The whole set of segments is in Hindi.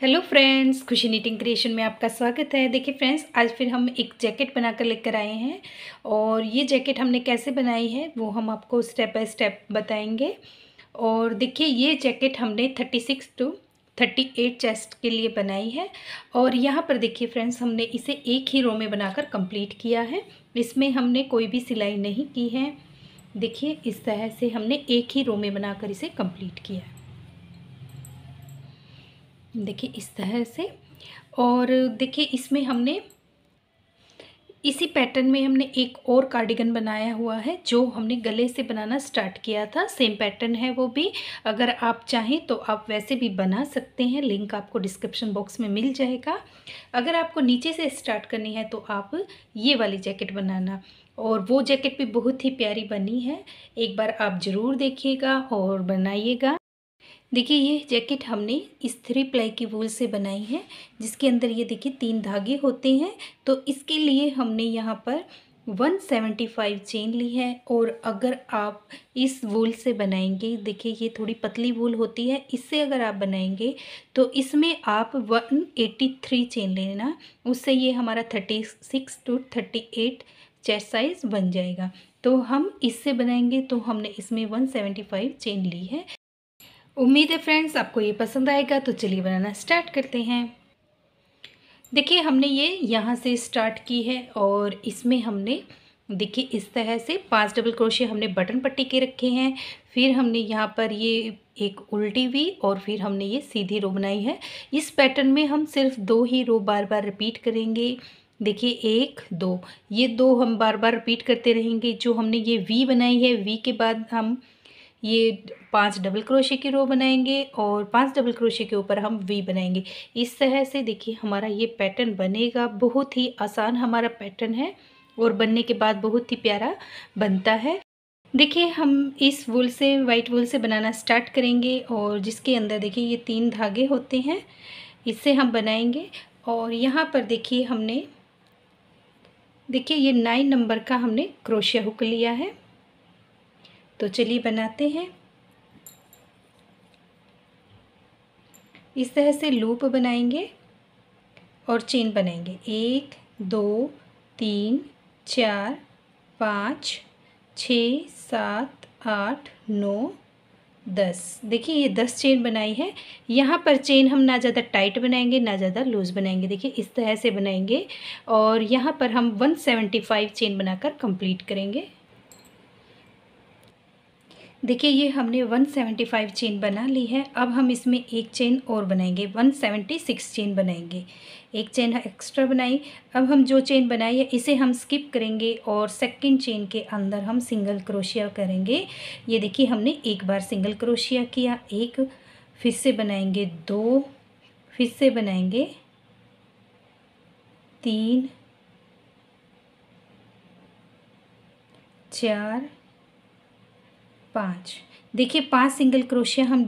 hello friends Khushi knitting creation में आपका स्वागत है देखिए फ्रेंड्स आज फिर हम एक जैकेट बनाकर लेकर आए हैं और ये जैकेट हमने कैसे बनाई है वो हम आपको स्टेप बाय स्टेप बताएंगे और देखिए ये जैकेट हमने thirty six two thirty eight chest के लिए बनाई है और यहाँ पर देखिए फ्रेंड्स हमने इसे एक ही रो में बनाकर कंप्लीट किया है इसमें हमने कोई भी सिलाई नहीं की है देखिए इस तरह से हमने एक ही रो में बनाकर इसे कंप्लीट किया है देखिए इस तरह से और देखिए इसमें हमने इसी पैटर्न में हमने एक और कार्डिगन बनाया हुआ है जो हमने गले से बनाना स्टार्ट किया था सेम पैटर्न है वो भी अगर आप चाहें तो आप वैसे भी बना सकते हैं लिंक आपको डिस्क्रिप्शन बॉक्स में मिल जाएगा अगर आपको नीचे से स्टार्ट करनी है तो आप ये वाली जैकेट बनाना और वो जैकेट भी बहुत ही प्यारी बनी है एक बार आप ज़रूर देखिएगा और बनाइएगा देखिए ये जैकेट हमने इस थ्री प्लाई की वूल से बनाई है जिसके अंदर ये देखिए तीन धागे होते हैं तो इसके लिए हमने यहाँ पर 175 चेन ली है और अगर आप इस वूल से बनाएंगे देखिए ये थोड़ी पतली वूल होती है इससे अगर आप बनाएंगे तो इसमें आप 183 चेन लेना उससे ये हमारा 36 टू 38 चेस्ट साइज़ बन जाएगा तो हम इससे बनाएंगे तो हमने इसमें 175 चेन ली है उम्मीद है फ्रेंड्स आपको ये पसंद आएगा तो चलिए बनाना स्टार्ट करते हैं देखिए हमने ये यहाँ से स्टार्ट की है और इसमें हमने देखिए इस तरह से पांच डबल क्रोशे हमने बटन पट्टी के रखे हैं फिर हमने यहाँ पर ये एक उल्टी हुई और फिर हमने ये सीधी रो बनाई है इस पैटर्न में हम सिर्फ दो ही रो बार बार रिपीट करेंगे देखिए एक दो ये दो हम बार बार रिपीट करते रहेंगे जो हमने ये वी बनाई है वी के बाद हम ये पांच डबल क्रोशे की रो बनाएंगे और पांच डबल क्रोशे के ऊपर हम वी बनाएंगे इस तरह से देखिए हमारा ये पैटर्न बनेगा बहुत ही आसान हमारा पैटर्न है और बनने के बाद बहुत ही प्यारा बनता है देखिए हम इस वूल से वाइट वूल से बनाना स्टार्ट करेंगे और जिसके अंदर देखिए ये तीन धागे होते हैं इससे हम बनाएंगे और यहाँ पर देखिए हमने देखिए ये नाइन नंबर का हमने क्रोशिया हुक लिया है तो चलिए बनाते हैं इस तरह से लूप बनाएंगे और चेन बनाएंगे एक दो तीन चार पाँच छ सात आठ नौ दस देखिए ये दस चेन बनाई है यहाँ पर चेन हम ना ज़्यादा टाइट बनाएंगे ना ज़्यादा लूज़ बनाएंगे देखिए इस तरह से बनाएंगे और यहाँ पर हम 175 चेन बनाकर कंप्लीट करेंगे देखिए ये हमने 175 चेन बना ली है अब हम इसमें एक चेन और बनाएंगे 176 चेन बनाएंगे एक चेन एक्स्ट्रा बनाई अब हम जो चेन बनाई है इसे हम स्किप करेंगे और सेकंड चेन के अंदर हम सिंगल क्रोशिया करेंगे ये देखिए हमने एक बार सिंगल क्रोशिया किया एक फिर से बनाएंगे दो फिर से बनाएंगे तीन चार पाँच देखिए पांच सिंगल क्रोशिया हम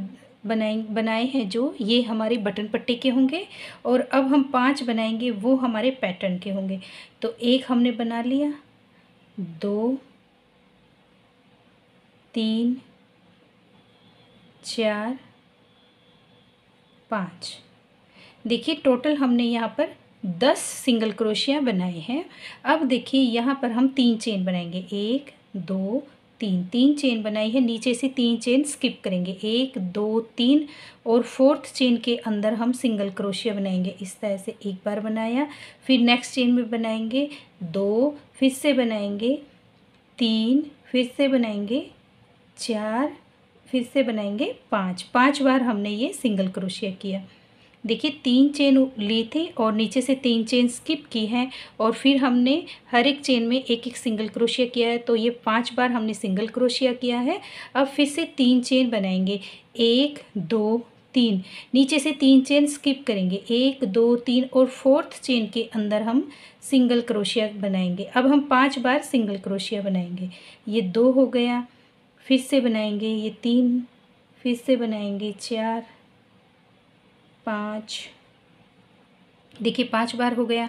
बनाए बनाए हैं जो ये हमारे बटन पट्टे के होंगे और अब हम पांच बनाएंगे वो हमारे पैटर्न के होंगे तो एक हमने बना लिया दो तीन चार पाँच देखिए टोटल हमने यहाँ पर दस सिंगल क्रोशिया बनाए हैं अब देखिए यहाँ पर हम तीन चेन बनाएंगे एक दो तीन तीन चेन बनाई है नीचे से तीन चेन स्किप करेंगे एक दो तीन और फोर्थ चेन के अंदर हम सिंगल क्रोशिया बनाएंगे इस तरह से एक बार बनाया फिर नेक्स्ट चेन में बनाएंगे दो फिर से बनाएंगे तीन फिर से बनाएंगे चार फिर से बनाएंगे पाँच पाँच बार हमने ये सिंगल क्रोशिया किया देखिए तीन चेन ली थी और नीचे से तीन चेन स्किप की है और फिर हमने हर एक चेन में एक एक सिंगल क्रोशिया किया है तो ये पांच बार हमने सिंगल क्रोशिया किया है अब फिर से तीन चेन बनाएंगे एक दो तीन नीचे से तीन चेन स्किप करेंगे एक दो तीन और फोर्थ चेन के अंदर हम सिंगल क्रोशिया बनाएंगे अब हम पांच बार सिंगल क्रोशिया बनाएंगे ये दो हो गया फिर से बनाएंगे ये तीन फिर से बनाएंगे चार पाँच देखिए पांच बार हो गया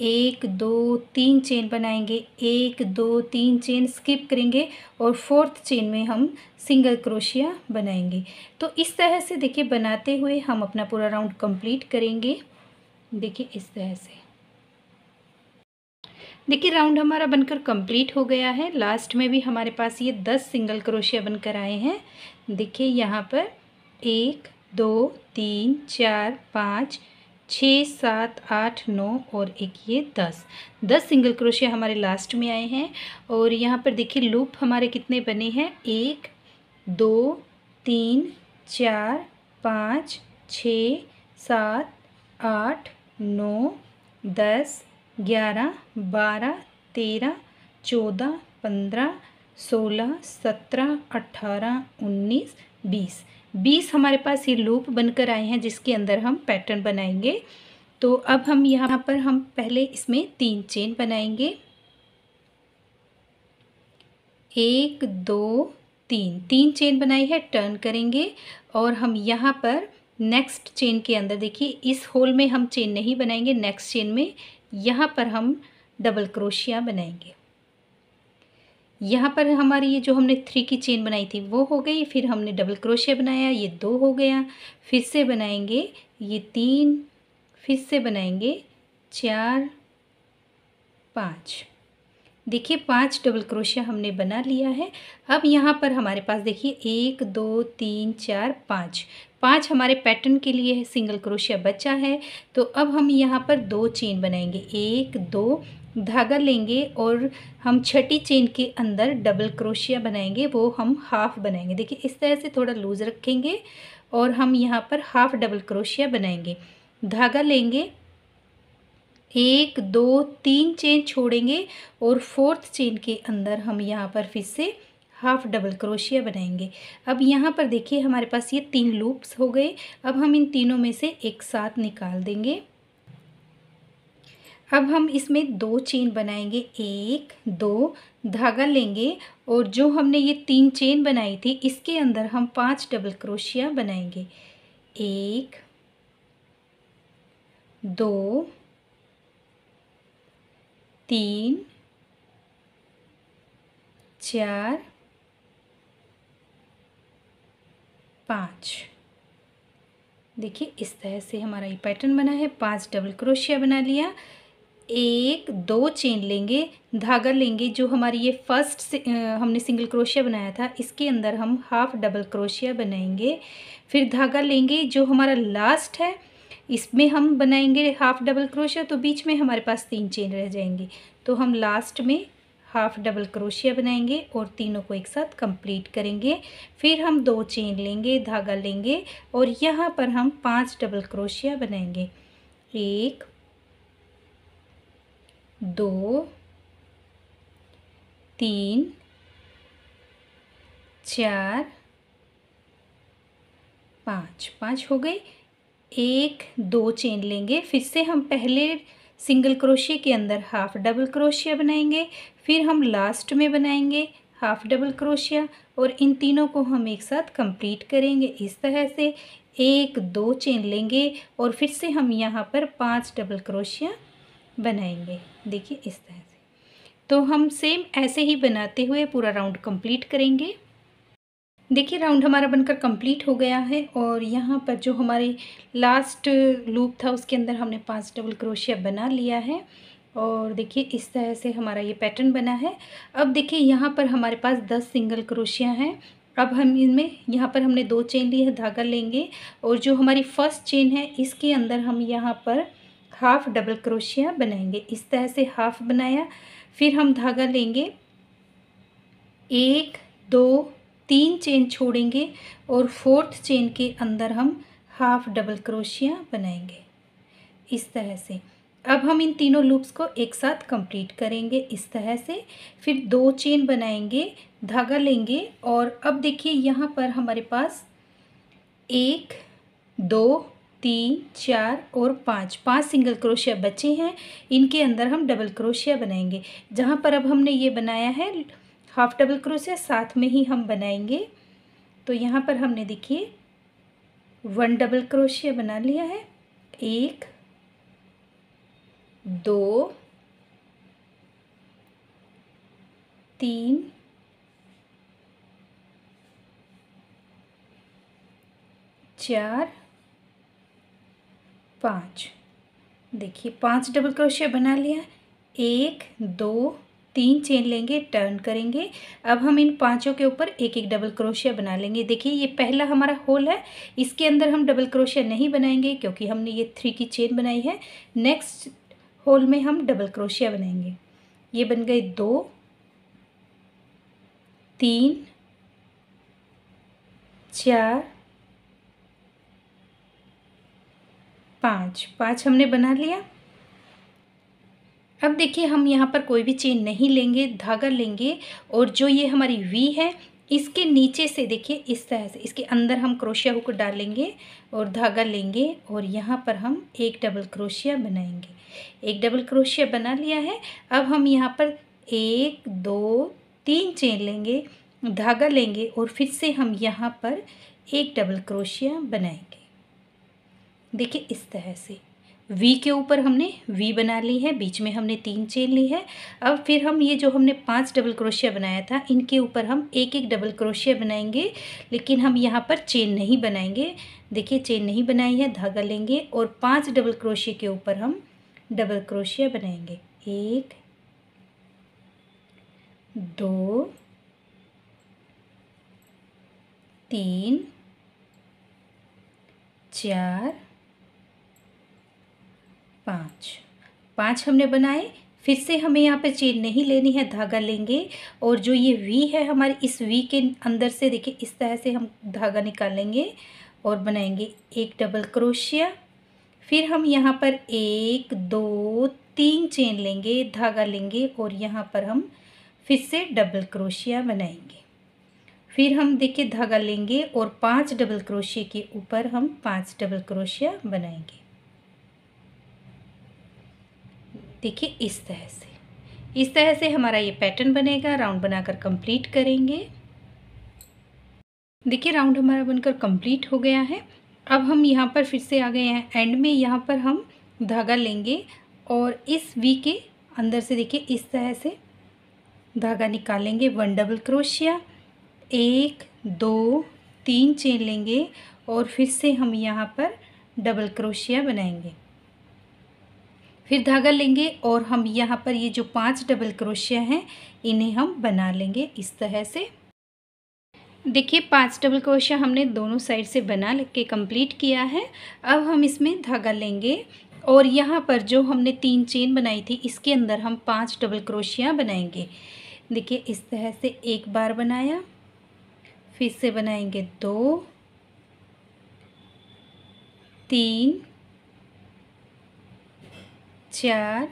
एक दो तीन चेन बनाएंगे एक दो तीन चेन स्किप करेंगे और फोर्थ चेन में हम सिंगल क्रोशिया बनाएंगे तो इस तरह से देखिए बनाते हुए हम अपना पूरा राउंड कंप्लीट करेंगे देखिए इस तरह से देखिए राउंड हमारा बनकर कंप्लीट हो गया है लास्ट में भी हमारे पास ये दस सिंगल क्रोशिया बनकर आए हैं देखिए यहाँ पर एक दो तीन चार पाँच छः सात आठ नौ और एक ये दस दस सिंगल क्रोशिया हमारे लास्ट में आए हैं और यहाँ पर देखिए लूप हमारे कितने बने हैं एक दो तीन चार पाँच छ सात आठ नौ दस ग्यारह बारह तेरह चौदह पंद्रह सोलह सत्रह अठारह उन्नीस बीस बीस हमारे पास ये लूप बनकर आए हैं जिसके अंदर हम पैटर्न बनाएंगे तो अब हम यहाँ पर हम पहले इसमें तीन चेन बनाएंगे एक दो तीन तीन चेन बनाई है टर्न करेंगे और हम यहाँ पर नेक्स्ट चेन के अंदर देखिए इस होल में हम चेन नहीं बनाएंगे नेक्स्ट चेन में यहाँ पर हम डबल क्रोशिया बनाएंगे यहाँ पर हमारी ये जो हमने थ्री की चेन बनाई थी वो हो गई फिर हमने डबल क्रोशिया बनाया ये दो हो गया फिर से बनाएंगे ये तीन फिर से बनाएंगे चार पाँच देखिए पांच डबल क्रोशिया हमने बना लिया है अब यहाँ पर हमारे पास देखिए एक दो तीन चार पाँच पाँच हमारे पैटर्न के लिए है सिंगल क्रोशिया बचा है तो अब हम यहाँ पर दो चेन बनाएंगे एक दो धागा लेंगे और हम छठी चेन के अंदर डबल क्रोशिया बनाएंगे वो हम हाफ़ बनाएंगे देखिए इस तरह से थोड़ा लूज़ रखेंगे और हम यहाँ पर हाफ़ डबल क्रोशिया बनाएंगे धागा लेंगे एक दो तीन चेन छोड़ेंगे और फोर्थ चेन के अंदर हम यहाँ पर फिर से हाफ डबल क्रोशिया बनाएंगे अब यहाँ पर देखिए हमारे पास ये तीन लूप्स हो गए अब हम इन तीनों में से एक साथ निकाल देंगे अब हम इसमें दो चेन बनाएंगे एक दो धागा लेंगे और जो हमने ये तीन चेन बनाई थी इसके अंदर हम पांच डबल क्रोशिया बनाएंगे एक दो तीन चार पाँच देखिए इस तरह से हमारा ये पैटर्न बना है पांच डबल क्रोशिया बना लिया एक दो चेन लेंगे धागा लेंगे जो हमारी ये फर्स्ट हमने सिंगल क्रोशिया बनाया था इसके अंदर हम हाफ डबल क्रोशिया बनाएंगे फिर धागा लेंगे जो हमारा लास्ट है इसमें हम बनाएंगे हाफ डबल क्रोशिया तो बीच में हमारे पास तीन चेन रह जाएंगे तो हम लास्ट में हाफ डबल क्रोशिया बनाएंगे और तीनों को एक साथ कंप्लीट करेंगे फिर हम दो चेन लेंगे धागा लेंगे और यहाँ पर हम पांच डबल क्रोशिया बनाएंगे एक दो तीन चार पाँच पाँच हो गई एक दो चेन लेंगे फिर से हम पहले सिंगल क्रोशिया के अंदर हाफ डबल क्रोशिया बनाएंगे फिर हम लास्ट में बनाएंगे हाफ डबल क्रोशिया और इन तीनों को हम एक साथ कंप्लीट करेंगे इस तरह से एक दो चेन लेंगे और फिर से हम यहाँ पर पांच डबल क्रोशिया बनाएंगे देखिए इस तरह से तो हम सेम ऐसे ही बनाते हुए पूरा राउंड कंप्लीट करेंगे देखिए राउंड हमारा बनकर कंप्लीट हो गया है और यहाँ पर जो हमारे लास्ट लूप था उसके अंदर हमने पांच डबल क्रोशिया बना लिया है और देखिए इस तरह से हमारा ये पैटर्न बना है अब देखिए यहाँ पर हमारे पास दस सिंगल क्रोशिया हैं अब हम इनमें यहाँ पर हमने दो चेन लिए धागा लेंगे और जो हमारी फर्स्ट चेन है इसके अंदर हम यहाँ पर हाफ डबल क्रोशिया बनाएंगे इस तरह से हाफ बनाया फिर हम धागा लेंगे एक दो तीन चेन छोड़ेंगे और फोर्थ चेन के अंदर हम हाफ डबल क्रोशिया बनाएंगे इस तरह से अब हम इन तीनों लूप्स को एक साथ कंप्लीट करेंगे इस तरह से फिर दो चेन बनाएंगे धागा लेंगे और अब देखिए यहाँ पर हमारे पास एक दो तीन चार और पाँच पांच सिंगल क्रोशिया बचे हैं इनके अंदर हम डबल क्रोशिया बनाएंगे जहाँ पर अब हमने ये बनाया है हाफ डबल क्रोशिया साथ में ही हम बनाएंगे तो यहाँ पर हमने देखिए वन डबल क्रोशिया बना लिया है एक दो तीन चार पाँच देखिए पांच डबल क्रोशिया बना लिया एक दो तीन चेन लेंगे टर्न करेंगे अब हम इन पांचों के ऊपर एक एक डबल क्रोशिया बना लेंगे देखिए ये पहला हमारा होल है इसके अंदर हम डबल क्रोशिया नहीं बनाएंगे क्योंकि हमने ये थ्री की चेन बनाई है नेक्स्ट होल में हम डबल क्रोशिया बनाएंगे ये बन गए दो तीन चार पाँच पाँच हमने बना लिया अब देखिए हम यहाँ पर कोई भी चेन नहीं लेंगे धागा लेंगे और जो ये हमारी वी है इसके नीचे से देखिए इस तरह से इसके अंदर हम क्रोशिया हुक डालेंगे और धागा लेंगे और यहाँ पर हम एक डबल क्रोशिया बनाएंगे एक डबल क्रोशिया बना लिया है अब हम यहाँ पर एक दो तीन चेन लेंगे धागा लेंगे और फिर से हम यहाँ पर एक डबल क्रोशिया बनाएंगे देखिए इस तरह से वी के ऊपर हमने वी बना ली है बीच में हमने तीन चेन ली है अब फिर हम ये जो हमने पांच डबल क्रोशिया बनाया था इनके ऊपर हम एक एक डबल क्रोशिया बनाएंगे लेकिन हम यहाँ पर चेन नहीं बनाएंगे देखिए चेन नहीं बनाई है धागा लेंगे और पांच डबल क्रोशिया के ऊपर हम डबल क्रोशिया बनाएंगे एक दो तीन चार पाँच पाँच हमने बनाए फिर से हमें यहाँ पे चेन नहीं लेनी है धागा लेंगे और जो ये वी है हमारे इस वी के अंदर से देखिए इस तरह से हम धागा निकालेंगे और बनाएंगे एक डबल क्रोशिया फिर हम यहाँ पर एक दो तीन चेन लेंगे धागा लेंगे और यहाँ पर हम फिर से डबल क्रोशिया बनाएंगे फिर हम देखिए धागा लेंगे और पांच डबल क्रोशिया के ऊपर हम पांच डबल क्रोशिया बनाएंगे देखिए इस तरह से इस तरह से हमारा ये पैटर्न बनेगा राउंड बनाकर कंप्लीट करेंगे देखिए राउंड हमारा बनकर कंप्लीट हो गया है अब हम यहाँ पर फिर से आ गए हैं एंड में यहाँ पर हम धागा लेंगे और इस वी के अंदर से देखिए इस तरह से धागा निकालेंगे वन डबल क्रोशिया एक दो तीन चेन लेंगे और फिर से हम यहाँ पर डबल क्रोशिया बनाएंगे फिर धागा लेंगे और हम यहाँ पर ये जो पांच डबल क्रोशिया हैं इन्हें हम बना लेंगे इस तरह से देखिए पांच डबल क्रोशिया हमने दोनों साइड से बना के कंप्लीट किया है अब हम इसमें धागा लेंगे और यहाँ पर जो हमने तीन चेन बनाई थी इसके अंदर हम पांच डबल क्रोशिया बनाएंगे देखिए इस तरह से एक बार बनाया फिर से बनाएंगे दो तीन चार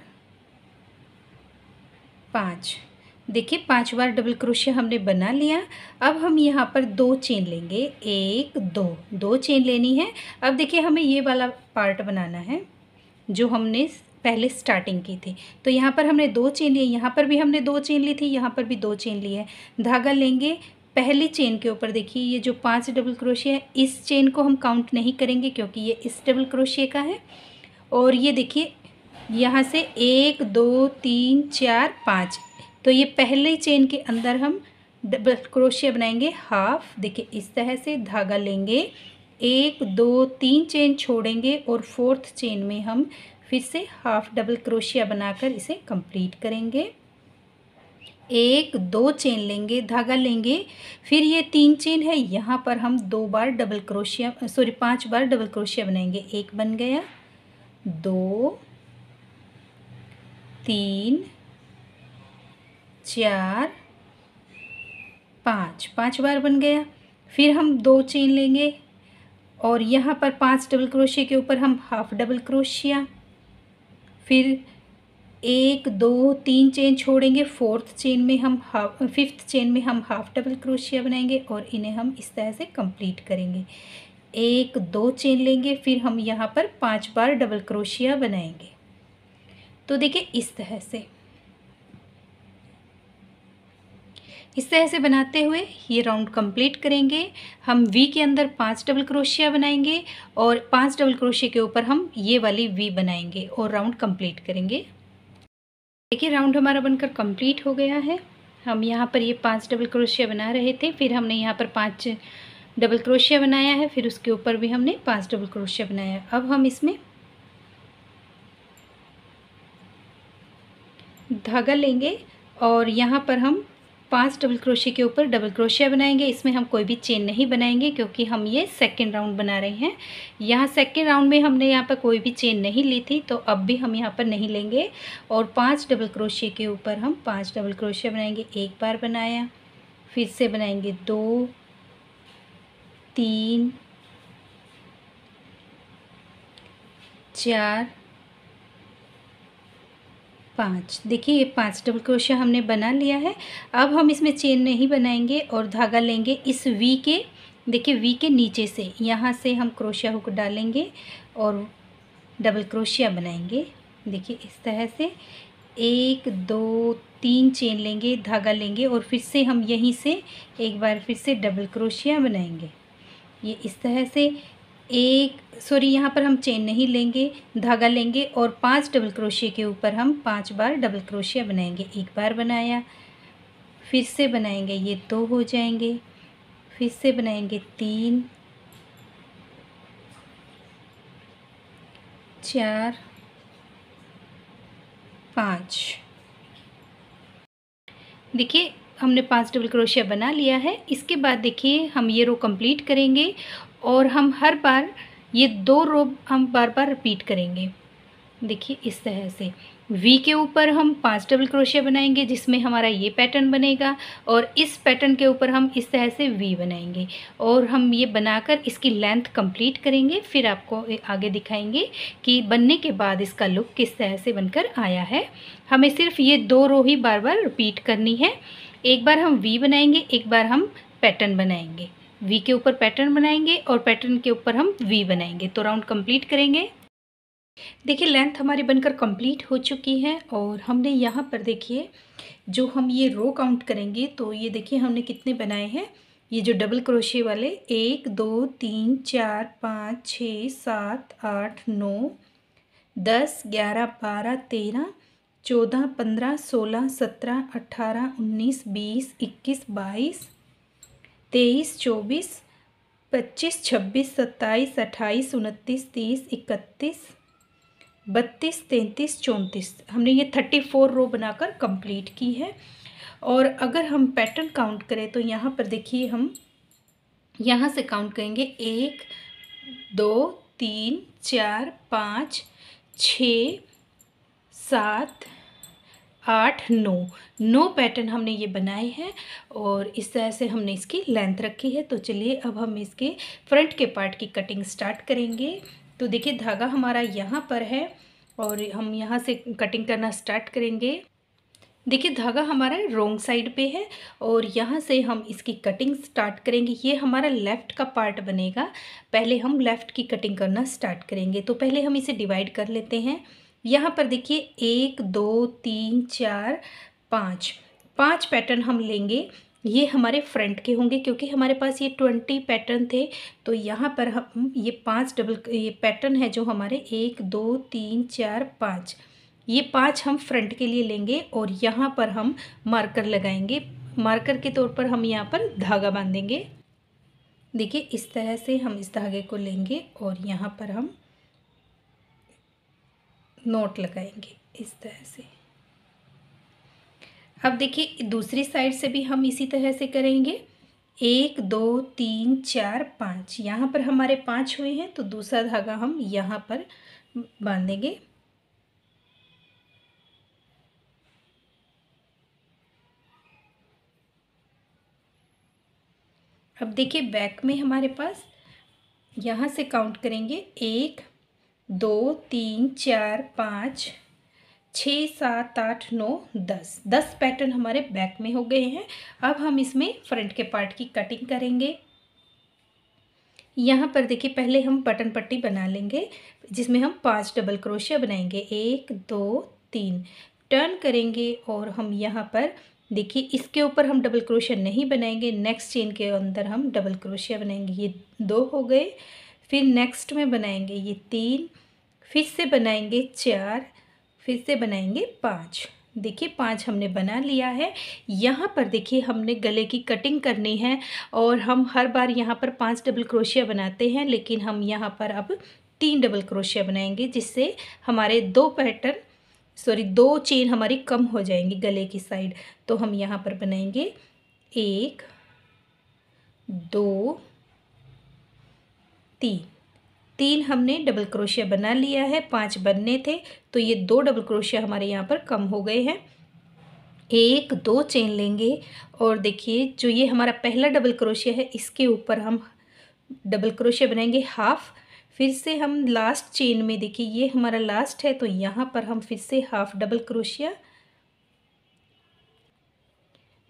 पाँच देखिए पांच बार डबल क्रोशिया हमने बना लिया अब हम यहाँ पर दो चेन लेंगे एक दो दो चेन लेनी है अब देखिए हमें ये वाला पार्ट बनाना है जो हमने पहले स्टार्टिंग की थी तो यहाँ पर हमने दो चेन लिए यहाँ पर भी हमने दो चेन ली थी यहाँ पर भी दो चेन ली है धागा लेंगे पहली चेन के ऊपर देखिए ये जो पांच डबल क्रोशिया है इस चेन को हम काउंट नहीं करेंगे क्योंकि ये इस डबल क्रोशिया का है और ये देखिए यहाँ से एक दो तीन चार पाँच तो ये पहले चेन के अंदर हम डबल क्रोशिया बनाएंगे हाफ देखिए इस तरह से धागा लेंगे एक दो तीन चेन छोड़ेंगे और फोर्थ चेन में हम फिर से हाफ डबल क्रोशिया बनाकर इसे कंप्लीट करेंगे एक दो चेन लेंगे धागा लेंगे फिर ये तीन चेन है यहाँ पर हम दो बार डबल क्रोशिया सॉरी पांच बार डबल क्रोशिया बनाएंगे एक बन गया दो तीन चार पाँच पाँच बार बन गया फिर हम दो चेन लेंगे और यहाँ पर पांच डबल क्रोशिया के ऊपर हम हाफ डबल क्रोशिया फिर एक दो तीन चेन छोड़ेंगे फोर्थ चेन में हम हाफ फिफ्थ चेन में हम हाफ डबल क्रोशिया बनाएंगे और इन्हें हम इस तरह से कंप्लीट करेंगे एक दो चेन लेंगे फिर हम यहाँ पर पांच बार डबल क्रोशिया बनाएंगे तो देखिए इस तरह से इस तरह से बनाते हुए ये राउंड कंप्लीट करेंगे हम वी के अंदर पांच डबल क्रोशिया बनाएंगे और पांच डबल क्रोशिया के ऊपर हम ये वाली वी बनाएंगे और राउंड कंप्लीट करेंगे देखिए राउंड हमारा बनकर कंप्लीट हो गया है हम यहाँ पर ये पांच डबल क्रोशिया बना रहे थे फिर हमने यहाँ पर पांच डबल क्रोशिया बनाया है फिर उसके ऊपर भी हमने पांच डबल क्रोशिया बनाया अब हम इसमें धागा लेंगे और यहाँ पर हम पांच डबल क्रोशिया के ऊपर डबल क्रोशिया बनाएंगे इसमें हम कोई भी चेन नहीं बनाएंगे क्योंकि हम ये सेकंड राउंड बना रहे हैं यहाँ सेकंड राउंड में हमने यहाँ पर कोई भी चेन नहीं ली थी तो अब भी हम यहाँ पर नहीं लेंगे और पांच डबल क्रोशिया के ऊपर हम पांच डबल क्रोशिया बनाएंगे एक बार बनाया फिर से बनाएंगे दो तीन चार पाँच देखिए ये पाँच डबल क्रोशिया हमने बना लिया है अब हम इसमें चेन नहीं बनाएंगे और धागा लेंगे इस वी के देखिए वी के नीचे से यहाँ से हम क्रोशिया हुक डालेंगे और डबल क्रोशिया बनाएंगे देखिए इस तरह से एक दो तीन चेन लेंगे धागा लेंगे और फिर से हम यहीं से एक बार फिर से डबल क्रोशिया बनाएंगे ये इस तरह से एक सॉरी यहाँ पर हम चेन नहीं लेंगे धागा लेंगे और पांच डबल क्रोशिया के ऊपर हम पांच बार डबल क्रोशिया बनाएंगे एक बार बनाया फिर से बनाएंगे ये दो हो जाएंगे फिर से बनाएंगे तीन चार पाँच देखिए हमने पांच डबल क्रोशिया बना लिया है इसके बाद देखिए हम ये रो कंप्लीट करेंगे और हम हर बार ये दो रो हम बार बार रिपीट करेंगे देखिए इस तरह से वी के ऊपर हम पांच डबल क्रोशिया बनाएंगे जिसमें हमारा ये पैटर्न बनेगा और इस पैटर्न के ऊपर हम इस तरह से वी बनाएंगे और हम ये बनाकर इसकी लेंथ कंप्लीट करेंगे फिर आपको आगे दिखाएंगे कि बनने के बाद इसका लुक किस तरह से बनकर आया है हमें सिर्फ ये दो रो ही बार बार रिपीट करनी है एक बार हम वी बनाएंगे एक बार हम पैटर्न बनाएंगे वी के ऊपर पैटर्न बनाएंगे और पैटर्न के ऊपर हम वी बनाएंगे तो राउंड कंप्लीट करेंगे देखिए लेंथ हमारी बनकर कंप्लीट हो चुकी है और हमने यहाँ पर देखिए जो हम ये रो काउंट करेंगे तो ये देखिए हमने कितने बनाए हैं ये जो डबल क्रोशे वाले एक दो तीन चार पाँच छः सात आठ नौ दस ग्यारह बारह तेरह चौदह पंद्रह सोलह सत्रह अट्ठारह उन्नीस बीस इक्कीस बाईस तेईस चौबीस पच्चीस छब्बीस सत्ताईस अट्ठाईस उनतीस तीस इकतीस बत्तीस तैंतीस चौंतीस हमने ये थर्टी फोर रो बनाकर कंप्लीट की है और अगर हम पैटर्न काउंट करें तो यहाँ पर देखिए हम यहाँ से काउंट करेंगे एक दो तीन चार पाँच छ सात आठ नौ नौ पैटर्न हमने ये बनाए हैं और इस तरह से हमने इसकी लेंथ रखी है तो चलिए अब हम इसके फ्रंट के पार्ट की कटिंग स्टार्ट करेंगे तो देखिए धागा हमारा यहाँ पर है और हम यहाँ से कटिंग करना स्टार्ट करेंगे देखिए धागा हमारा रोंग साइड पे है और यहाँ से हम इसकी कटिंग स्टार्ट करेंगे ये हमारा लेफ़्ट का पार्ट बनेगा पहले हम लेफ़्ट की कटिंग करना स्टार्ट करेंगे तो पहले हम इसे डिवाइड कर लेते हैं यहाँ पर देखिए एक दो तीन चार पाँच पाँच पैटर्न हम लेंगे ये हमारे फ्रंट के होंगे क्योंकि हमारे पास ये ट्वेंटी पैटर्न थे तो यहाँ पर हम ये पांच डबल ये पैटर्न है जो हमारे एक दो तीन चार पाँच ये पांच हम फ्रंट के लिए लेंगे और यहाँ पर हम मार्कर लगाएंगे मार्कर के तौर पर हम यहाँ पर धागा बांधेंगे देखिए इस तरह से हम इस धागे को लेंगे और यहाँ पर हम नोट लगाएंगे इस तरह से अब देखिए दूसरी साइड से भी हम इसी तरह से करेंगे एक दो तीन चार पाँच यहाँ पर हमारे पाँच हुए हैं तो दूसरा धागा हम यहाँ पर बांधेंगे अब देखिए बैक में हमारे पास यहाँ से काउंट करेंगे एक दो तीन चार पाँच छः सात आठ नौ दस दस पैटर्न हमारे बैक में हो गए हैं अब हम इसमें फ्रंट के पार्ट की कटिंग करेंगे यहाँ पर देखिए पहले हम बटन पट्टी बना लेंगे जिसमें हम पांच डबल क्रोशिया बनाएंगे एक दो तीन टर्न करेंगे और हम यहाँ पर देखिए इसके ऊपर हम डबल क्रोशिया नहीं बनाएंगे नेक्स्ट चेन के अंदर हम डबल क्रोशिया बनाएंगे ये दो हो गए फिर नेक्स्ट में बनाएंगे ये तीन फिर से बनाएंगे चार फिर से बनाएंगे पाँच देखिए पांच हमने बना लिया है यहाँ पर देखिए हमने गले की कटिंग करनी है और हम हर बार यहाँ पर पांच डबल क्रोशिया बनाते हैं लेकिन हम यहाँ पर अब तीन डबल क्रोशिया बनाएंगे जिससे हमारे दो पैटर्न सॉरी दो चेन हमारी कम हो जाएंगी गले की साइड तो हम यहाँ पर बनाएंगे एक दो तीन तीन हमने डबल क्रोशिया बना लिया है पांच बनने थे तो ये दो डबल क्रोशिया हमारे यहाँ पर कम हो गए हैं एक दो चेन लेंगे और देखिए जो ये हमारा पहला डबल क्रोशिया है इसके ऊपर हम डबल क्रोशिया बनाएंगे हाफ फिर से हम लास्ट चेन में देखिए ये हमारा लास्ट है तो यहाँ पर हम फिर से हाफ डबल क्रोशिया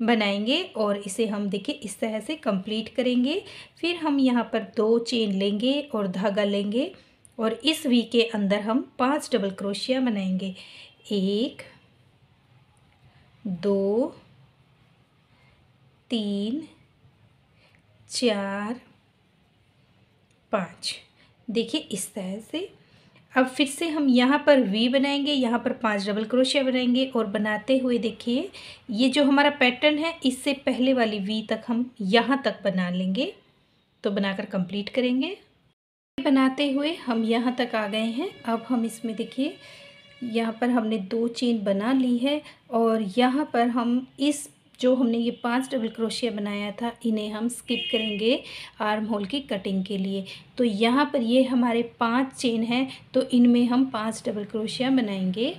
बनाएंगे और इसे हम देखिए इस तरह से कंप्लीट करेंगे फिर हम यहाँ पर दो चेन लेंगे और धागा लेंगे और इस वी के अंदर हम पांच डबल क्रोशिया बनाएंगे एक दो तीन चार पाँच देखिए इस तरह से अब फिर से हम यहाँ पर वी बनाएंगे यहाँ पर पांच डबल क्रोशिया बनाएंगे और बनाते हुए देखिए ये जो हमारा पैटर्न है इससे पहले वाली वी तक हम यहाँ तक बना लेंगे तो बनाकर कंप्लीट करेंगे बनाते हुए हम यहाँ तक आ गए हैं अब हम इसमें देखिए यहाँ पर हमने दो चेन बना ली है और यहाँ पर हम इस जो हमने ये पांच डबल क्रोशिया बनाया था इन्हें हम स्किप करेंगे आर्म होल की कटिंग के लिए तो यहाँ पर ये हमारे पांच चेन हैं तो इनमें हम पांच डबल क्रोशिया बनाएंगे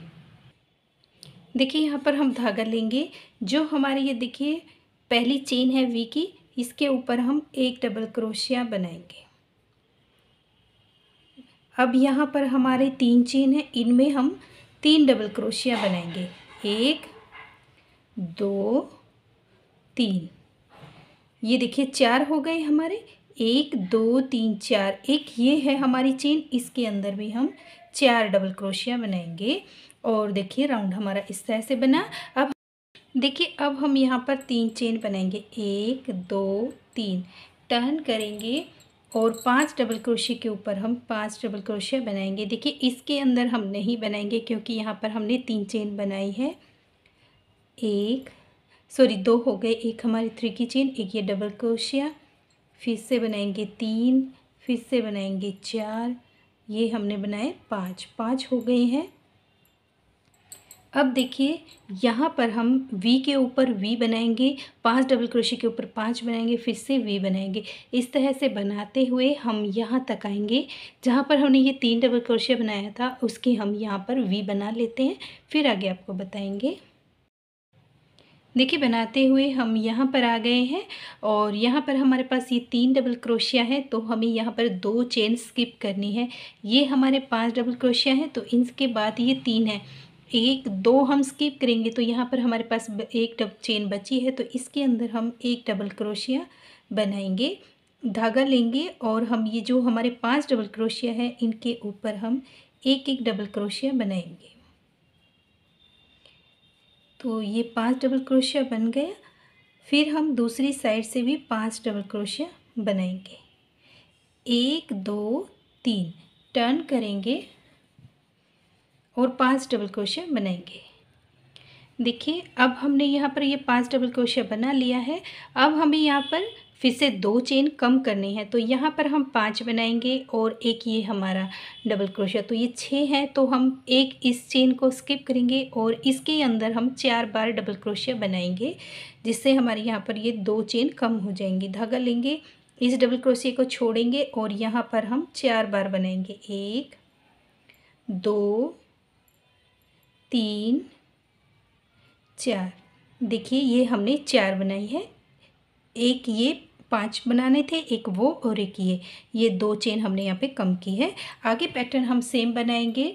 देखिए यहाँ पर हम धागा लेंगे जो हमारे ये देखिए पहली चेन है वी की इसके ऊपर हम एक डबल क्रोशिया बनाएंगे अब यहाँ पर हमारे तीन चेन हैं इनमें हम तीन डबल क्रोशिया बनाएंगे एक दो तीन ये देखिए चार हो गए हमारे एक दो तीन चार एक ये है हमारी चेन इसके अंदर भी हम चार डबल क्रोशिया बनाएंगे और देखिए राउंड हमारा इस तरह से बना अब देखिए अब हम यहाँ पर तीन चेन बनाएंगे एक दो तीन टर्न करेंगे और पांच डबल क्रोशिया के ऊपर हम पांच डबल क्रोशिया बनाएंगे देखिए इसके अंदर हम नहीं बनाएंगे क्योंकि यहाँ पर हमने तीन चेन बनाई है एक सॉरी दो हो गए एक हमारी थ्री की चेन एक ये डबल क्रोशिया फिर से बनाएंगे तीन फिर से बनाएंगे चार ये हमने बनाए पाँच पाँच हो गए हैं अब देखिए यहाँ पर हम V के ऊपर V बनाएंगे पांच डबल क्रोशी के ऊपर पांच बनाएंगे फिर से V बनाएंगे इस तरह से बनाते हुए हम यहाँ तक आएंगे जहाँ पर हमने ये तीन डबल क्रोशिया बनाया था उसके हम यहाँ पर V बना लेते हैं फिर आगे आपको बताएंगे देखिए बनाते हुए हम यहाँ पर आ गए हैं और यहाँ पर हमारे पास ये तीन डबल क्रोशिया है तो हमें यहाँ पर दो चेन स्किप करनी है ये हमारे पांच डबल क्रोशिया है तो इनके बाद ये तीन है एक दो हम स्किप करेंगे तो यहाँ पर हमारे पास एक डब चेन बची है तो इसके अंदर हम एक डबल क्रोशिया बनाएंगे धागा लेंगे और हम ये जो हमारे पांच डबल क्रोशिया है इनके ऊपर हम एक एक डबल क्रोशिया बनाएंगे तो ये पांच डबल क्रोशिया बन गया फिर हम दूसरी साइड से भी पांच डबल क्रोशिया बनाएंगे एक दो तीन टर्न करेंगे और पांच डबल क्रोशिया बनाएंगे देखिए अब हमने यहाँ पर ये पांच डबल क्रोशिया बना लिया है अब हमें यहाँ पर फिर से दो चेन कम करने हैं तो यहाँ पर हम पाँच बनाएंगे और एक ये हमारा डबल क्रोशिया तो ये छः है तो हम एक इस चेन को स्किप करेंगे और इसके अंदर हम चार बार डबल क्रोशिया बनाएंगे जिससे हमारे यहाँ पर ये दो चेन कम हो जाएंगी धागा लेंगे इस डबल क्रोशिया को छोड़ेंगे और यहाँ पर हम चार बार बनाएंगे एक दो तीन चार देखिए ये हमने चार बनाई है एक ये पांच बनाने थे एक वो और एक ये ये दो चेन हमने यहाँ पे कम की है आगे पैटर्न हम सेम बनाएंगे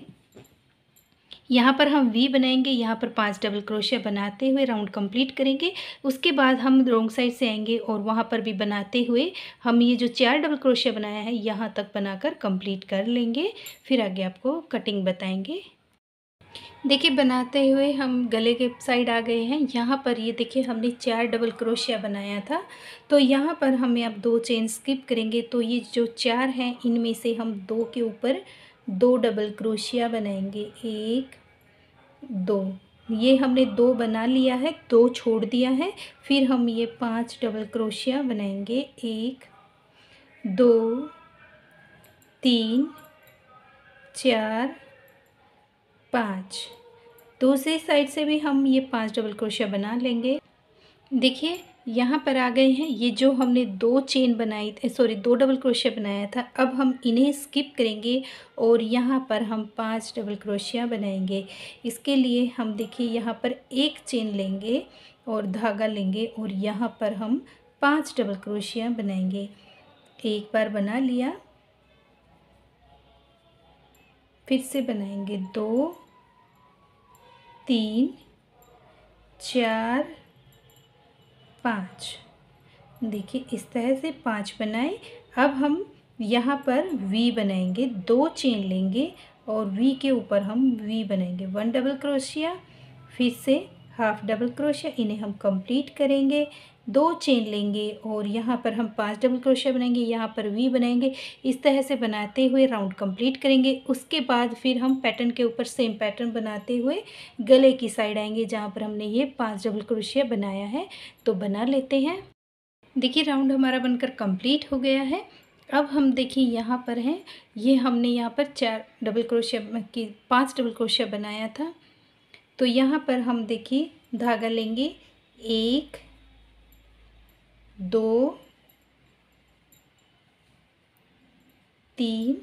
यहाँ पर हम वी बनाएंगे यहाँ पर पांच डबल क्रोशिया बनाते हुए राउंड कंप्लीट करेंगे उसके बाद हम रोंग साइड से आएंगे और वहाँ पर भी बनाते हुए हम ये जो चार डबल क्रोशिया बनाया है यहाँ तक बनाकर कंप्लीट कर लेंगे फिर आगे आपको कटिंग बताएंगे देखिए बनाते हुए हम गले के साइड आ गए हैं यहाँ पर ये देखिए हमने चार डबल क्रोशिया बनाया था तो यहाँ पर हमें अब दो चेन स्किप करेंगे तो ये जो चार हैं इनमें से हम दो के ऊपर दो डबल क्रोशिया बनाएंगे एक दो ये हमने दो बना लिया है दो छोड़ दिया है फिर हम ये पांच डबल क्रोशिया बनाएंगे एक दो तीन चार पाँच दूसरी साइड से भी हम ये पांच डबल क्रोशिया बना लेंगे देखिए यहाँ पर आ गए हैं ये जो हमने दो चेन बनाई थी सॉरी दो डबल क्रोशिया बनाया था अब हम इन्हें स्किप करेंगे और यहाँ पर हम पांच डबल क्रोशिया बनाएंगे इसके लिए हम देखिए यहाँ पर एक चेन लेंगे और धागा लेंगे और यहाँ पर हम पांच डबल क्रोशिया बनाएंगे एक बार बना लिया फिर से बनाएंगे दो तीन चार पाँच देखिए इस तरह से पाँच बनाए अब हम यहाँ पर वी बनाएंगे दो चेन लेंगे और वी के ऊपर हम वी बनाएंगे वन डबल क्रोशिया फिर से हाफ डबल क्रोशिया इन्हें हम कंप्लीट करेंगे दो चेन लेंगे और यहाँ पर हम पांच डबल क्रोशिया बनाएंगे यहाँ पर वी बनाएंगे इस तरह से बनाते हुए राउंड कंप्लीट करेंगे उसके बाद फिर हम पैटर्न के ऊपर सेम पैटर्न बनाते हुए गले की साइड आएंगे जहाँ पर हमने ये पांच डबल क्रोशिया बनाया है तो बना लेते हैं देखिए राउंड हमारा बनकर कंप्लीट हो गया है अब हम देखिए यहाँ पर हैं ये हमने यहाँ पर चार डबल क्रोशिया की पाँच डबल क्रोशिया बनाया था तो यहाँ पर हम देखिए धागा लेंगे एक दो तीन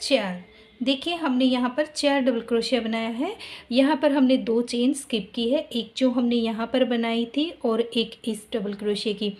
चार देखिए हमने यहाँ पर चार डबल क्रोशिया बनाया है यहाँ पर हमने दो चेन स्किप की है एक जो हमने यहाँ पर बनाई थी और एक इस डबल क्रोशिया की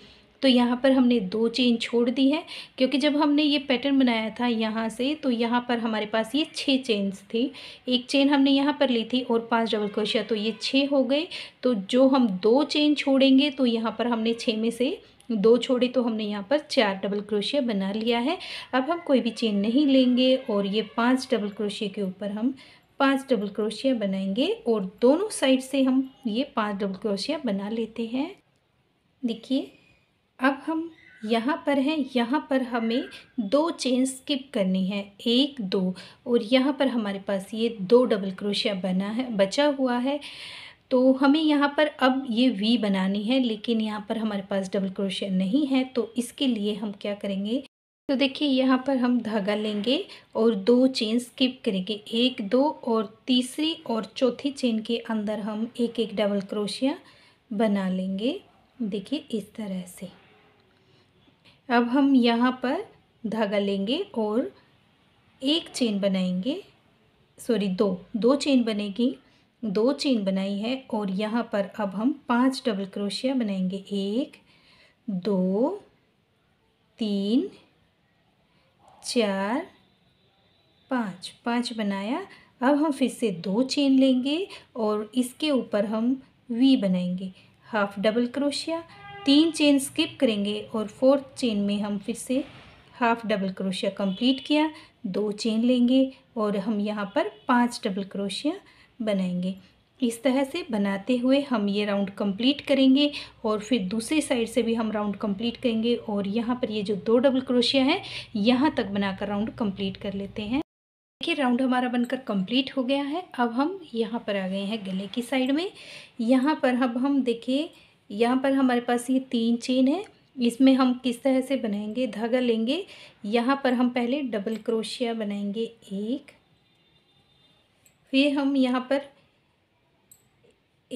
तो यहाँ पर हमने दो चेन छोड़ दी है क्योंकि जब हमने ये पैटर्न बनाया था यहाँ से तो यहाँ पर हमारे पास ये छः चेन्स थी एक चेन हमने यहाँ पर ली थी और पांच डबल क्रोशिया तो ये छः हो गए तो जो हम दो चेन छोड़ेंगे तो यहाँ पर हमने छः में से दो छोड़े तो हमने यहाँ पर चार डबल क्रोशिया बना लिया है अब हम कोई भी चेन नहीं लेंगे और ये पाँच डबल क्रोशिया के ऊपर हम पांच डबल क्रोशिया बनाएंगे और दोनों साइड से हम ये पांच डबल क्रोशिया बना लेते हैं देखिए अब हम यहाँ पर हैं यहाँ पर हमें दो चेन स्किप करनी है एक दो और यहाँ पर हमारे पास ये दो डबल क्रोशिया बना है बचा हुआ है तो हमें यहाँ पर अब ये वी बनानी है लेकिन यहाँ पर हमारे पास डबल क्रोशिया नहीं है तो इसके लिए हम क्या करेंगे तो देखिए यहाँ पर हम धागा लेंगे और दो चेन स्किप करेंगे एक दो और तीसरी और चौथी चेन के अंदर हम एक एक डबल क्रोशिया बना लेंगे देखिए इस तरह से अब हम यहाँ पर धागा लेंगे और एक चेन बनाएंगे सॉरी दो दो चेन बनेगी दो चेन बनाई है और यहाँ पर अब हम पांच डबल क्रोशिया बनाएंगे एक दो तीन चार पाँच पाँच बनाया अब हम फिर से दो चेन लेंगे और इसके ऊपर हम वी बनाएंगे हाफ डबल क्रोशिया तीन चेन स्किप करेंगे और फोर्थ चेन में हम फिर से हाफ डबल क्रोशिया कंप्लीट किया दो चेन लेंगे और हम यहाँ पर पांच डबल क्रोशिया बनाएंगे इस तरह से बनाते हुए हम ये राउंड कंप्लीट करेंगे और फिर दूसरी साइड से भी हम राउंड कंप्लीट करेंगे और यहाँ पर ये जो दो डबल क्रोशिया है यहाँ तक बनाकर राउंड कंप्लीट कर लेते हैं देखिए राउंड हमारा बनकर कंप्लीट हो गया है अब हम यहाँ पर आ गए हैं गले की साइड में यहाँ पर अब हम देखिए यहाँ पर हमारे पास ये तीन चेन है इसमें हम किस तरह से बनाएंगे धागा लेंगे यहाँ पर हम पहले डबल क्रोशिया बनाएंगे एक फिर हम यहाँ पर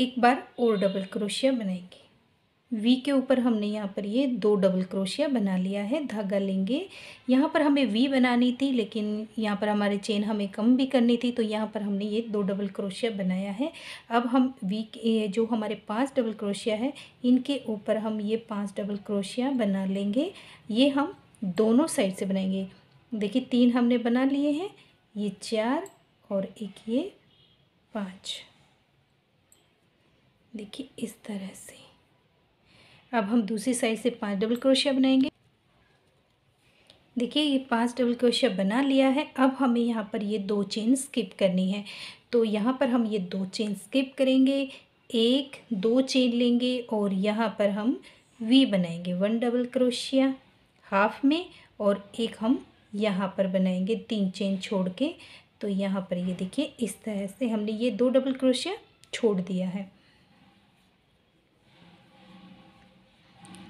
एक बार और डबल क्रोशिया बनाएंगे वी के ऊपर हमने यहाँ पर ये दो डबल क्रोशिया बना लिया है धागा लेंगे यहाँ पर हमें वी बनानी थी लेकिन यहाँ पर हमारे चेन हमें कम भी करनी थी तो यहाँ पर हमने ये दो डबल क्रोशिया बनाया है अब हम वी के जो हमारे पांच डबल क्रोशिया है इनके ऊपर हम ये पांच डबल क्रोशिया बना लेंगे ये हम दोनों साइड से बनाएंगे देखिए तीन हमने बना लिए हैं ये चार और एक ये पाँच देखिए इस तरह से अब हम दूसरी साइड से पांच डबल क्रोशिया बनाएंगे देखिए ये पांच डबल क्रोशिया बना लिया है अब हमें यहाँ पर ये दो चेन स्किप करनी है तो यहाँ पर हम ये दो चेन स्किप करेंगे एक दो चेन लेंगे और यहाँ पर हम वी बनाएंगे वन डबल क्रोशिया हाफ में और एक हम यहाँ पर बनाएंगे तीन चेन छोड़ के तो यहाँ पर ये देखिए इस तरह से हमने ये दो डबल क्रोशिया छोड़ दिया है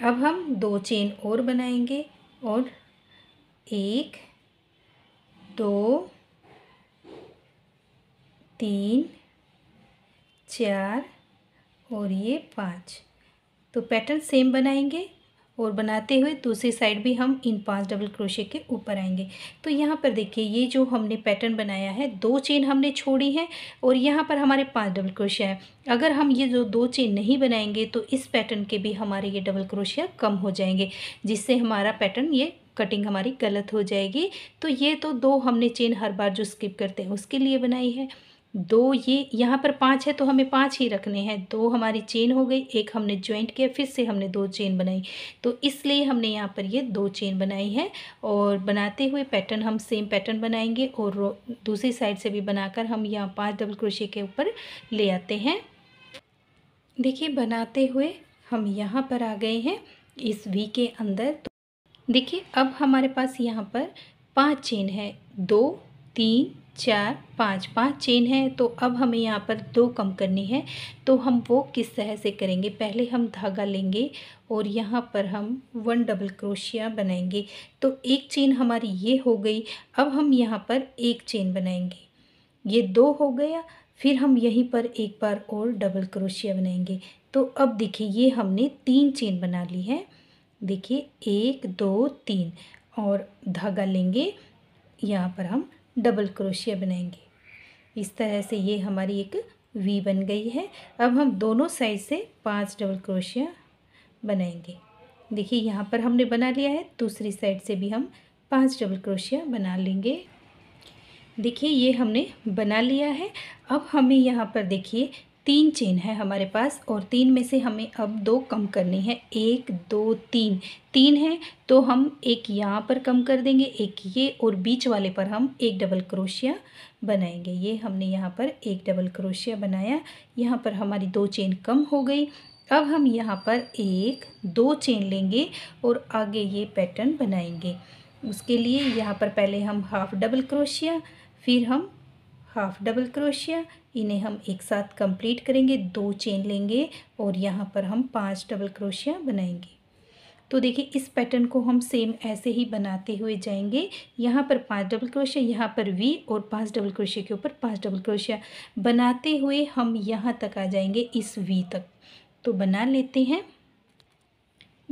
अब हम दो चेन और बनाएंगे और एक दो तीन चार और ये पाँच तो पैटर्न सेम बनाएंगे और बनाते हुए दूसरी साइड भी हम इन पांच डबल क्रोशे के ऊपर आएंगे तो यहाँ पर देखिए ये जो हमने पैटर्न बनाया है दो चेन हमने छोड़ी है और यहाँ पर हमारे पांच डबल क्रोशिया है अगर हम ये जो दो चेन नहीं बनाएंगे तो इस पैटर्न के भी हमारे ये डबल क्रोशिया कम हो जाएंगे जिससे हमारा पैटर्न ये कटिंग हमारी गलत हो जाएगी तो ये तो दो हमने चेन हर बार जो स्किप करते हैं उसके लिए बनाई है दो ये यहाँ पर पाँच है तो हमें पाँच ही रखने हैं दो हमारी चेन हो गई एक हमने ज्वाइंट किया फिर से हमने दो चेन बनाई तो इसलिए हमने यहाँ पर ये दो चेन बनाई है और बनाते हुए पैटर्न हम सेम पैटर्न बनाएंगे और दूसरी साइड से भी बनाकर हम यहाँ पाँच डबल क्रोशे के ऊपर ले आते हैं देखिए बनाते हुए हम यहाँ पर आ गए हैं इस वी के अंदर तो देखिए अब हमारे पास यहाँ पर पाँच चेन है दो तीन चार पाँच पाँच चेन है तो अब हमें यहाँ पर दो कम करनी है तो हम वो किस तरह से करेंगे पहले हम धागा लेंगे और यहाँ पर हम वन डबल क्रोशिया बनाएंगे तो एक चेन हमारी ये हो गई अब हम यहाँ पर एक चेन बनाएंगे ये दो हो गया फिर हम यहीं पर एक बार और डबल क्रोशिया बनाएंगे तो अब देखिए ये हमने तीन चेन बना ली है देखिए एक दो तीन और धागा लेंगे यहाँ पर हम डबल क्रोशिया बनाएंगे इस तरह से ये हमारी एक वी बन गई है अब हम दोनों साइड से पांच डबल क्रोशिया बनाएंगे देखिए यहाँ पर हमने बना लिया है दूसरी साइड से भी हम पांच डबल क्रोशिया बना लेंगे देखिए ये हमने बना लिया है अब हमें यहाँ पर देखिए तीन चेन है हमारे पास और तीन में से हमें अब दो कम करनी है एक दो तीन तीन है तो हम एक यहाँ पर कम कर देंगे एक ये और बीच वाले पर हम एक डबल क्रोशिया बनाएंगे ये हमने यहाँ पर एक डबल क्रोशिया बनाया यहाँ पर हमारी दो चेन कम हो गई अब हम यहाँ पर एक दो चेन लेंगे और आगे ये पैटर्न बनाएंगे उसके लिए यहाँ पर पहले हम हाफ़ डबल क्रोशिया फिर हम हाफ़ डबल क्रोशिया इन्हें हम एक साथ कंप्लीट करेंगे दो चेन लेंगे और यहाँ पर हम पांच डबल क्रोशिया बनाएंगे तो देखिए इस पैटर्न को हम सेम ऐसे ही बनाते हुए जाएंगे यहाँ पर पांच डबल क्रोशिया यहाँ पर वी और पांच डबल क्रोशिया के ऊपर पांच डबल क्रोशिया बनाते हुए हम यहाँ तक आ जाएंगे इस वी तक तो बना लेते हैं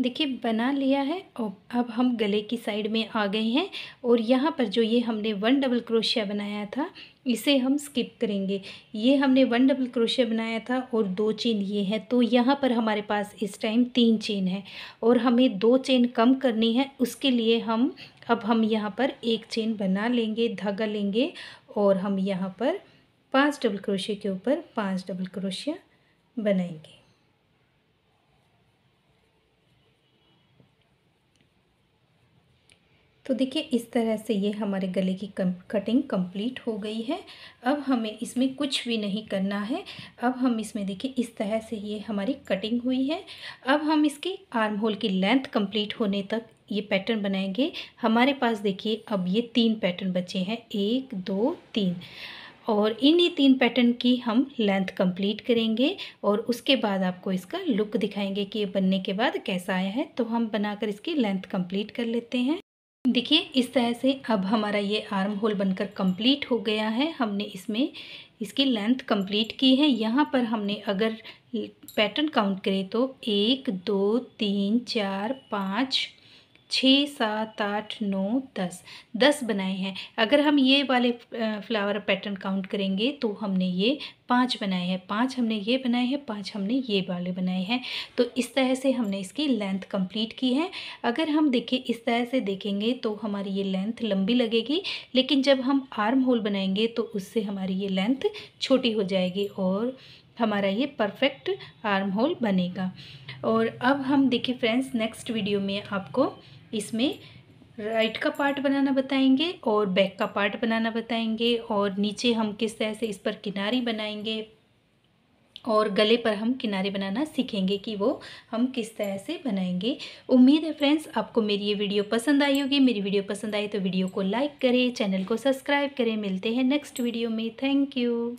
देखिए बना लिया है और अब हम गले की साइड में आ गए हैं और यहाँ पर जो ये हमने वन डबल क्रोशिया बनाया था इसे हम स्किप करेंगे ये हमने वन डबल क्रोशिया बनाया था और दो चेन ये है तो यहाँ पर हमारे पास इस टाइम तीन चेन है और हमें दो चेन कम करनी है उसके लिए हम अब हम यहाँ पर एक चेन बना लेंगे धागा लेंगे और हम यहाँ पर पाँच डबल क्रोशिया के ऊपर पाँच डबल क्रोशिया बनाएंगे तो देखिए इस तरह से ये हमारे गले की कम, कटिंग कंप्लीट हो गई है अब हमें इसमें कुछ भी नहीं करना है अब हम इसमें देखिए इस तरह से ये हमारी कटिंग हुई है अब हम इसकी आर्म होल की लेंथ कंप्लीट होने तक ये पैटर्न बनाएंगे हमारे पास देखिए अब ये तीन पैटर्न बचे हैं एक दो तीन और इन्हीं तीन पैटर्न की हम लेंथ कंप्लीट करेंगे और उसके बाद आपको इसका लुक दिखाएंगे कि ये बनने के बाद कैसा आया है तो हम बनाकर इसकी लेंथ कंप्लीट कर लेते हैं देखिए इस तरह से अब हमारा ये आर्म होल बनकर कंप्लीट हो गया है हमने इसमें इसकी लेंथ कंप्लीट की है यहाँ पर हमने अगर पैटर्न काउंट करें तो एक दो तीन चार पाँच छः सात आठ नौ दस दस बनाए हैं अगर हम ये वाले फ्लावर पैटर्न काउंट करेंगे तो हमने ये पाँच बनाए हैं पाँच हमने ये बनाए हैं पाँच हमने ये वाले बनाए हैं तो इस तरह से हमने इसकी लेंथ कंप्लीट की है अगर हम देखें इस तरह से देखेंगे तो हमारी ये लेंथ लंबी लगेगी लेकिन जब हम आर्म होल बनाएंगे तो उससे हमारी ये लेंथ छोटी हो जाएगी और हमारा ये परफेक्ट आर्म होल बनेगा और अब हम देखें फ्रेंड्स नेक्स्ट वीडियो में आपको इसमें राइट का पार्ट बनाना बताएंगे और बैक का पार्ट बनाना बताएंगे और नीचे हम किस तरह से इस पर किनारी बनाएंगे और गले पर हम किनारे बनाना सीखेंगे कि वो हम किस तरह से बनाएंगे उम्मीद है फ्रेंड्स आपको मेरी ये वीडियो पसंद आई होगी मेरी वीडियो पसंद आई तो वीडियो को लाइक करें चैनल को सब्सक्राइब करें मिलते हैं नेक्स्ट वीडियो में थैंक यू